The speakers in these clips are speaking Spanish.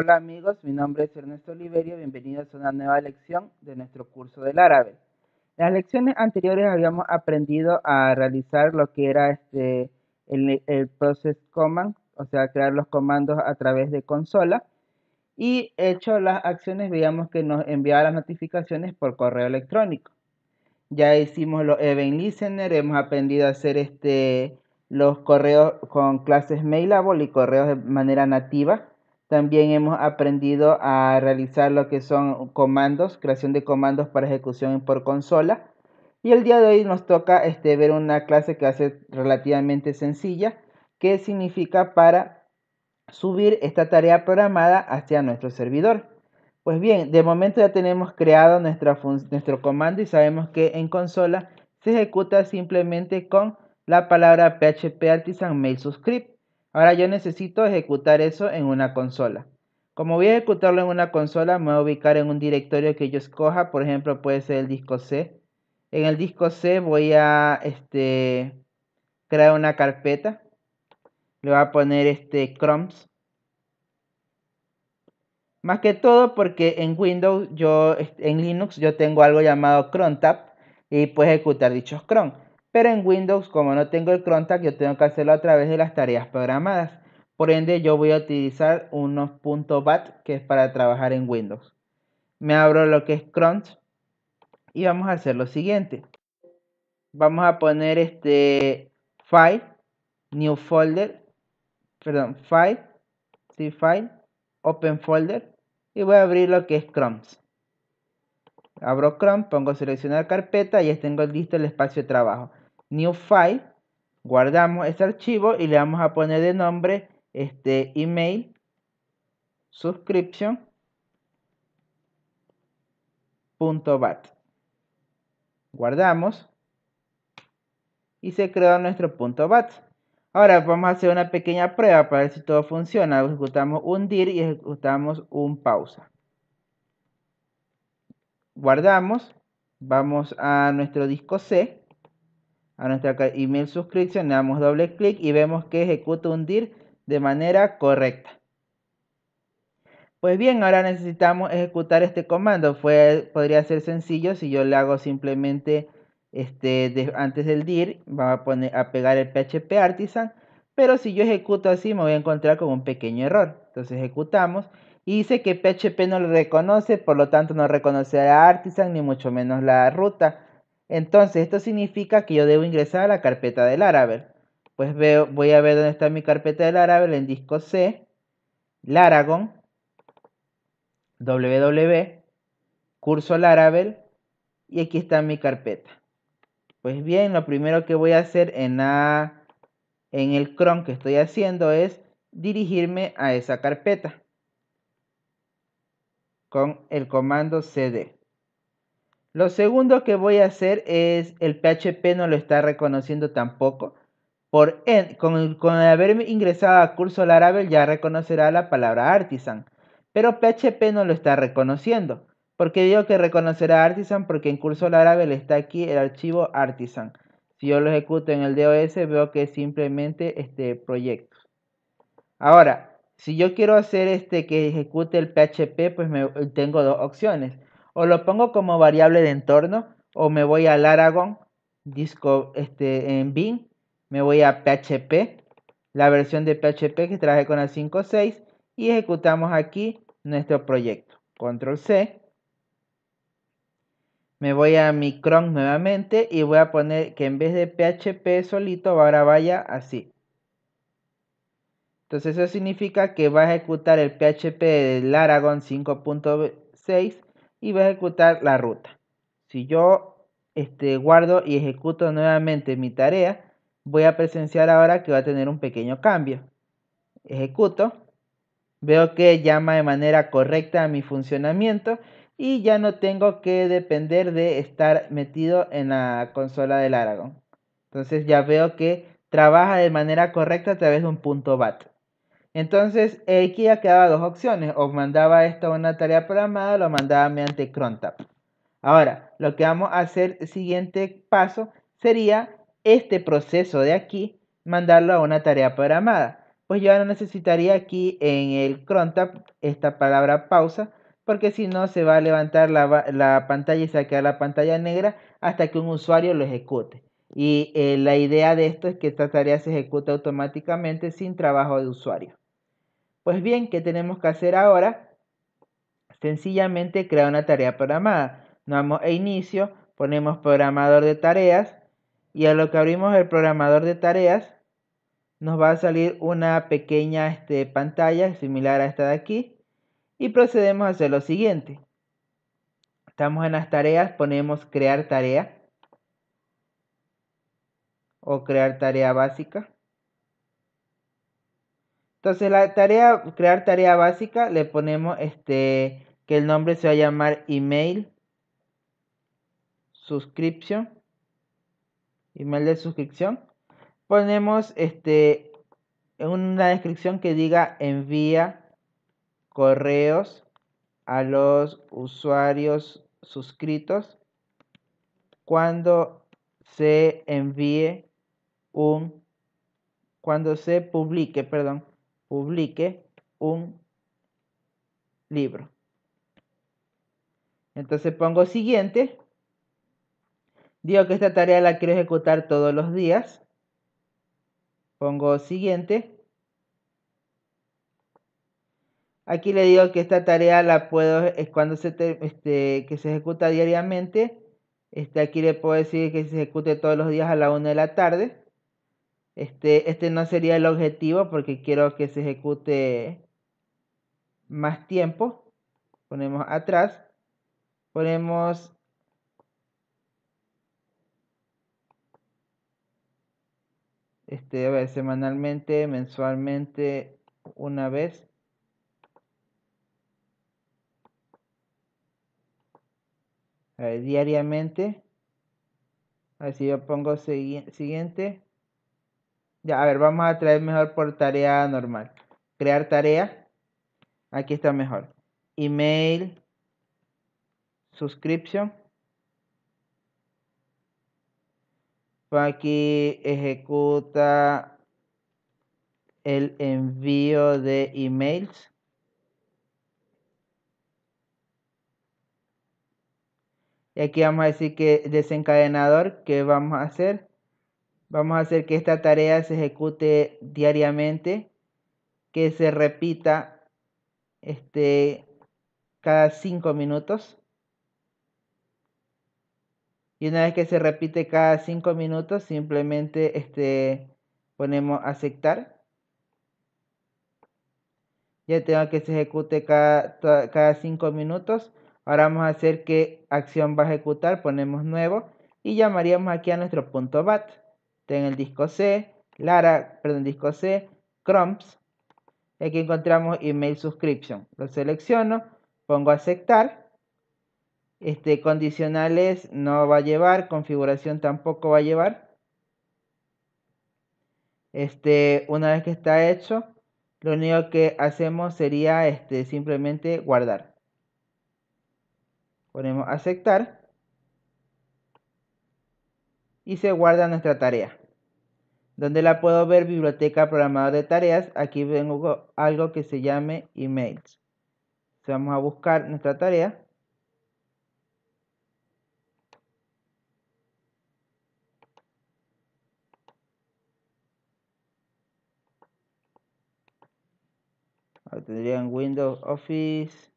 Hola amigos, mi nombre es Ernesto Oliverio, bienvenidos a una nueva lección de nuestro curso del árabe. En las lecciones anteriores habíamos aprendido a realizar lo que era este, el, process command, o sea, crear los comandos a través de consola. Y hecho las acciones, veíamos que nos enviaba las notificaciones por correo electrónico. Ya hicimos los event listener, hemos aprendido a hacer este, los correos con clases mailable y correos de manera nativa también hemos aprendido a realizar lo que son comandos, creación de comandos para ejecución por consola. Y el día de hoy nos toca este, ver una clase que hace relativamente sencilla, que significa para subir esta tarea programada hacia nuestro servidor. Pues bien, de momento ya tenemos creado nuestra nuestro comando y sabemos que en consola se ejecuta simplemente con la palabra php artisan mail Ahora yo necesito ejecutar eso en una consola. Como voy a ejecutarlo en una consola, me voy a ubicar en un directorio que yo escoja. Por ejemplo, puede ser el disco C. En el disco C voy a este, crear una carpeta. Le voy a poner este Más que todo porque en Windows, yo, en Linux, yo tengo algo llamado cron tab y puedo ejecutar dichos cron. Pero en Windows, como no tengo el tag, yo tengo que hacerlo a través de las tareas programadas. Por ende, yo voy a utilizar unos .bat que es para trabajar en Windows. Me abro lo que es cronch y vamos a hacer lo siguiente. Vamos a poner este file, new folder, perdón, file, sí, file, open folder y voy a abrir lo que es Chrome. Abro Chrome, pongo seleccionar carpeta y ya tengo listo el espacio de trabajo new file, guardamos este archivo y le vamos a poner de nombre este email subscription.bat. Guardamos y se creó nuestro punto .bat. Ahora vamos a hacer una pequeña prueba para ver si todo funciona. Ejecutamos un dir y ejecutamos un pausa. Guardamos, vamos a nuestro disco C a nuestra email suscripción le damos doble clic y vemos que ejecuta un dir de manera correcta. Pues bien, ahora necesitamos ejecutar este comando. Fue, podría ser sencillo si yo le hago simplemente este, antes del dir, va a, poner, a pegar el PHP artisan, pero si yo ejecuto así me voy a encontrar con un pequeño error. Entonces ejecutamos y dice que PHP no lo reconoce, por lo tanto no reconoce a artisan ni mucho menos la ruta. Entonces, esto significa que yo debo ingresar a la carpeta de Laravel. Pues veo, voy a ver dónde está mi carpeta de Laravel en disco C, Laragon, www, curso Laravel, y aquí está mi carpeta. Pues bien, lo primero que voy a hacer en, en el Chrome que estoy haciendo es dirigirme a esa carpeta con el comando cd. Lo segundo que voy a hacer es, el PHP no lo está reconociendo tampoco. Por con, haber ingresado a curso Laravel ya reconocerá la palabra artisan, pero PHP no lo está reconociendo. ¿Por qué digo que reconocerá artisan? Porque en curso Laravel está aquí el archivo artisan. Si yo lo ejecuto en el DOS veo que es simplemente este proyecto. Ahora, si yo quiero hacer este que ejecute el PHP, pues me, tengo dos opciones o lo pongo como variable de entorno, o me voy al Aragon, disco este, en Bing. me voy a PHP, la versión de PHP que traje con la 5.6, y ejecutamos aquí nuestro proyecto. Control C. Me voy a mi Chrome nuevamente y voy a poner que en vez de PHP solito, ahora vaya así. Entonces eso significa que va a ejecutar el PHP del Aragon 5.6 y va a ejecutar la ruta. Si yo este, guardo y ejecuto nuevamente mi tarea, voy a presenciar ahora que va a tener un pequeño cambio. Ejecuto, veo que llama de manera correcta a mi funcionamiento y ya no tengo que depender de estar metido en la consola del Aragón. Entonces ya veo que trabaja de manera correcta a través de un punto BAT. Entonces, aquí ya quedaba dos opciones. O mandaba esto a una tarea programada o lo mandaba mediante Crontap. Ahora, lo que vamos a hacer, siguiente paso, sería este proceso de aquí, mandarlo a una tarea programada. Pues yo no necesitaría aquí en el Crontap esta palabra pausa, porque si no se va a levantar la, pantalla y quedar la pantalla negra hasta que un usuario lo ejecute. Y eh, la idea de esto es que esta tarea se ejecuta automáticamente sin trabajo de usuario. Pues bien, ¿qué tenemos que hacer ahora? Sencillamente crear una tarea programada. Nos vamos a inicio, ponemos programador de tareas y a lo que abrimos el programador de tareas nos va a salir una pequeña este, pantalla similar a esta de aquí y procedemos a hacer lo siguiente. Estamos en las tareas, ponemos crear tarea o crear tarea básica. Entonces la tarea, crear tarea básica, le ponemos este, que el nombre se va a llamar email suscripción. Email de suscripción. Ponemos este, una descripción que diga envía correos a los usuarios suscritos cuando se envíe un cuando se publique, perdón, publique un libro. Entonces pongo siguiente. Digo que esta tarea la quiero ejecutar todos los días. Pongo siguiente. Aquí le digo que esta tarea la puedo, es cuando se, este, que se ejecuta diariamente. Este, aquí le puedo decir que se ejecute todos los días a la 1 de la tarde. Este, este, no sería el objetivo porque quiero que se ejecute más tiempo. Ponemos atrás. Ponemos este, semanalmente, mensualmente, una vez. A ver, diariamente. Así si yo pongo siguiente a ver, vamos a traer mejor por tarea normal. Crear tarea. Aquí está mejor. Email. suscripción. aquí ejecuta el envío de emails. Y aquí vamos a decir que desencadenador, ¿Qué vamos a hacer? Vamos a hacer que esta tarea se ejecute diariamente, que se repita este, cada 5 minutos. Y una vez que se repite cada 5 minutos, simplemente este, ponemos aceptar. Ya tengo que se ejecute cada 5 minutos. Ahora vamos a hacer que acción va a ejecutar, ponemos nuevo y llamaríamos aquí a nuestro punto bat en el disco C, Lara, perdón, disco C, Crumbs. Aquí encontramos email subscription. Lo selecciono, pongo aceptar. Este, condicionales no va a llevar, configuración tampoco va a llevar. Este, una vez que está hecho, lo único que hacemos sería este, simplemente guardar. Ponemos aceptar y se guarda nuestra tarea donde la puedo ver biblioteca programador de tareas. Aquí vengo algo que se llame emails. vamos a buscar nuestra tarea. Ahora tendrían Windows Office.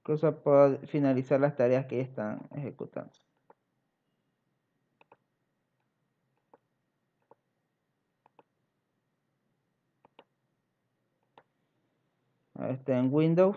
Incluso puedo finalizar las tareas que están ejecutando. Está en Windows.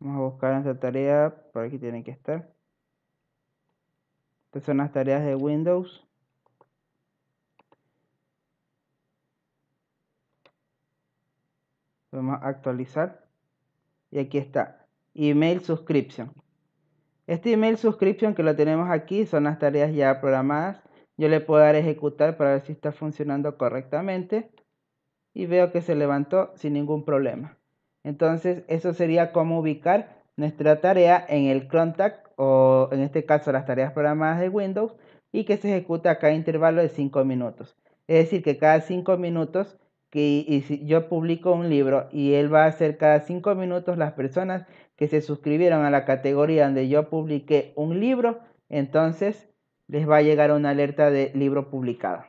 Vamos a buscar esta tarea, por aquí tiene que estar. Estas son las tareas de Windows. Vamos a actualizar y aquí está, email subscription. Este email subscription que lo tenemos aquí son las tareas ya programadas. Yo le puedo dar ejecutar para ver si está funcionando correctamente y veo que se levantó sin ningún problema. Entonces, eso sería cómo ubicar nuestra tarea en el contact o en este caso las tareas programadas de Windows y que se ejecuta a cada intervalo de 5 minutos. Es decir, que cada 5 minutos que y si yo publico un libro y él va a hacer cada cinco minutos las personas que se suscribieron a la categoría donde yo publiqué un libro, entonces les va a llegar una alerta de libro publicado.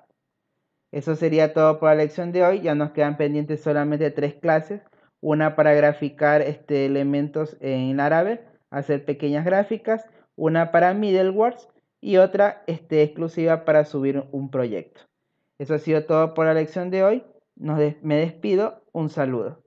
Eso sería todo por la lección de hoy. Ya nos quedan pendientes solamente tres clases. Una para graficar este, elementos en árabe, hacer pequeñas gráficas. Una para middle words y otra este, exclusiva para subir un proyecto. Eso ha sido todo por la lección de hoy me despido, un saludo.